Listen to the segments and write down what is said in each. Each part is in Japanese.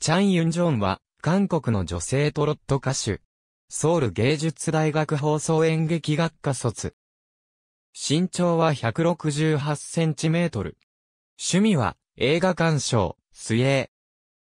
チャン・ユンジョンは、韓国の女性トロット歌手。ソウル芸術大学放送演劇学科卒。身長は168センチメートル。趣味は映画鑑賞、水泳。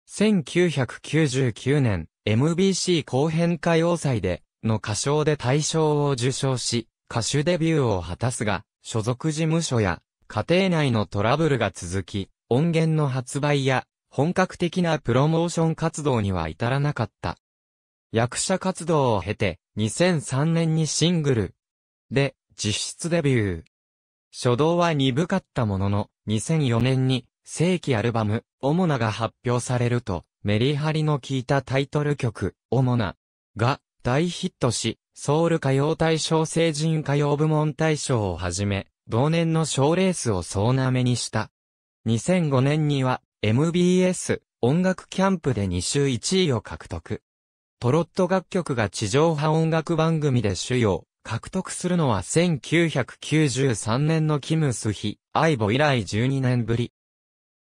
1999年 MBC 後編歌謡祭での歌唱で大賞を受賞し、歌手デビューを果たすが、所属事務所や家庭内のトラブルが続き、音源の発売や本格的なプロモーション活動には至らなかった。役者活動を経て、2003年にシングルで実質デビュー。初動は鈍かったものの、2004年に正規アルバム、オモナが発表されると、メリハリの効いたタイトル曲、オモナが大ヒットし、ソウル歌謡大賞成人歌謡部門大賞をはじめ、同年の賞レースを総なめにした。2005年には MBS 音楽キャンプで2週1位を獲得。トロット楽曲が地上波音楽番組で主要、獲得するのは1993年のキム・スヒ、アイボ以来12年ぶり。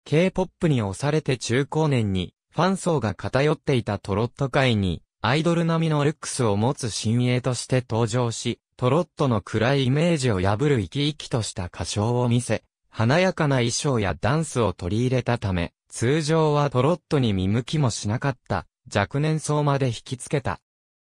K-POP に押されて中高年に、ファン層が偏っていたトロット界に、アイドル並みのルックスを持つ新鋭として登場し、トロットの暗いイメージを破る生き生きとした歌唱を見せ、華やかな衣装やダンスを取り入れたため、通常はトロットに見向きもしなかった若年層まで引きつけた。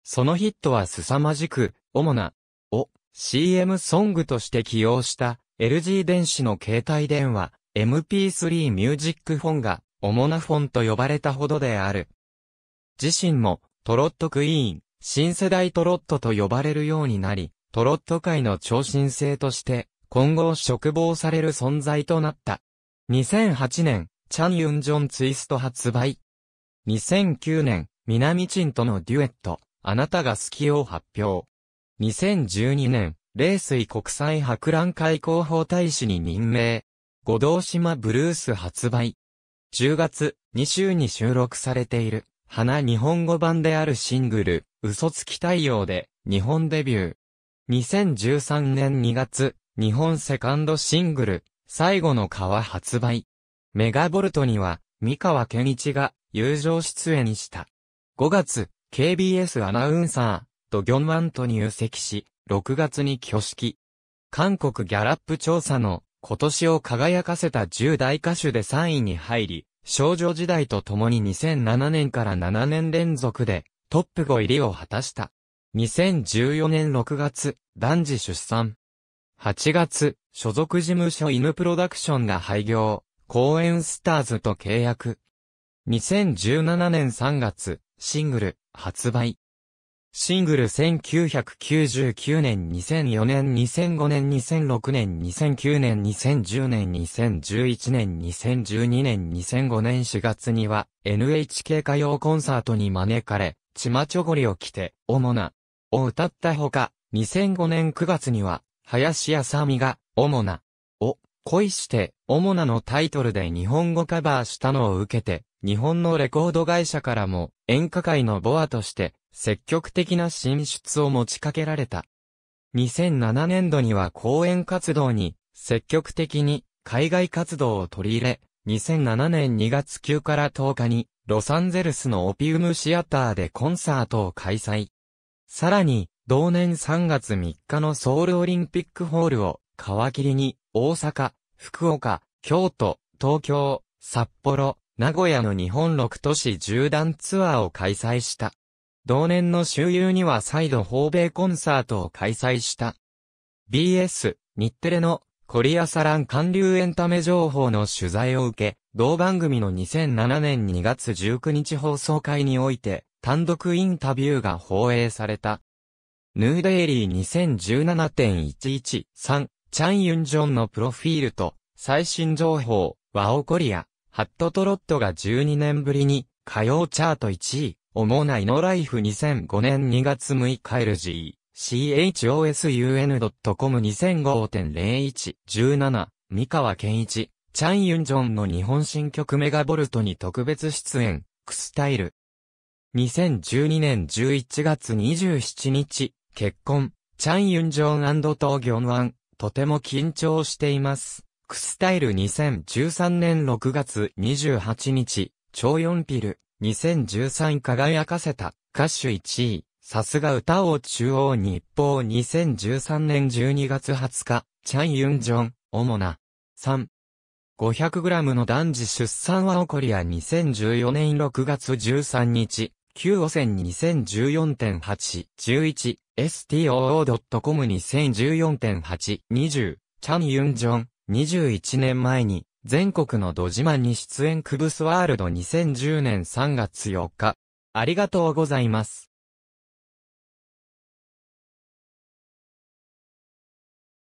そのヒットは凄まじく、主な、を CM ソングとして起用した LG 電子の携帯電話 MP3 ミュージックフォンが主なフォンと呼ばれたほどである。自身もトロットクイーン、新世代トロットと呼ばれるようになり、トロット界の超新星として今後嘱望される存在となった。2008年、チャンユンジョンツイスト発売。2009年、南チンとのデュエット、あなたが好きを発表。2012年、冷水国際博覧会広報大使に任命。五道島ブルース発売。10月、2週に収録されている、花日本語版であるシングル、嘘つき太陽で、日本デビュー。2013年2月、日本セカンドシングル、最後の川発売。メガボルトには、三河健一が友情出演した。5月、KBS アナウンサー、ドギョンワンと入籍し、6月に挙式。韓国ギャラップ調査の今年を輝かせた10代歌手で3位に入り、少女時代と共に2007年から7年連続でトップ5入りを果たした。2014年6月、男児出産。8月、所属事務所犬プロダクションが廃業。公演スターズと契約。2017年3月、シングル、発売。シングル1999年、2004年、2005年、2006年、2009年、2010年、2011年、2012年、2005年4月には NHK 歌謡コンサートに招かれ、ちまちょごりを着て、主な、を歌ったほか、2005年9月には、林やさみが、主な、を、恋して、主なのタイトルで日本語カバーしたのを受けて、日本のレコード会社からも演歌界のボアとして積極的な進出を持ちかけられた。2007年度には講演活動に積極的に海外活動を取り入れ、2007年2月9から10日にロサンゼルスのオピウムシアターでコンサートを開催。さらに、同年3月3日のソウルオリンピックホールを皮切りに大阪、福岡、京都、東京、札幌、名古屋の日本6都市縦断ツアーを開催した。同年の周遊には再度訪米コンサートを開催した。BS、日テレのコリアサラン韓流エンタメ情報の取材を受け、同番組の2007年2月19日放送会において、単独インタビューが放映された。ヌーデイリー2017.113チャン・ユンジョンのプロフィールと、最新情報、ワオコリア、ハットトロットが12年ぶりに、火曜チャート1位、主なイノライフ2005年2月6日 LG、chosun.com2005.01、17、三河健一、チャン・ユンジョンの日本新曲メガボルトに特別出演、クスタイル。2012年11月27日、結婚、チャン・ユンジョン東京湾、とても緊張しています。クスタイル2013年6月28日、超4ピル、2013輝かせた、歌手1位、さすが歌王中央日報2013年12月20日、チャン・ユンジョン、主な、3、500g の男児出産は起こりや2014年6月13日、9汚染2014.8.11、stoo.com 2014.8.20、チャン・ユンジョン、21年前に、全国のドマンに出演クブスワールド2010年3月8日。ありがとうございます。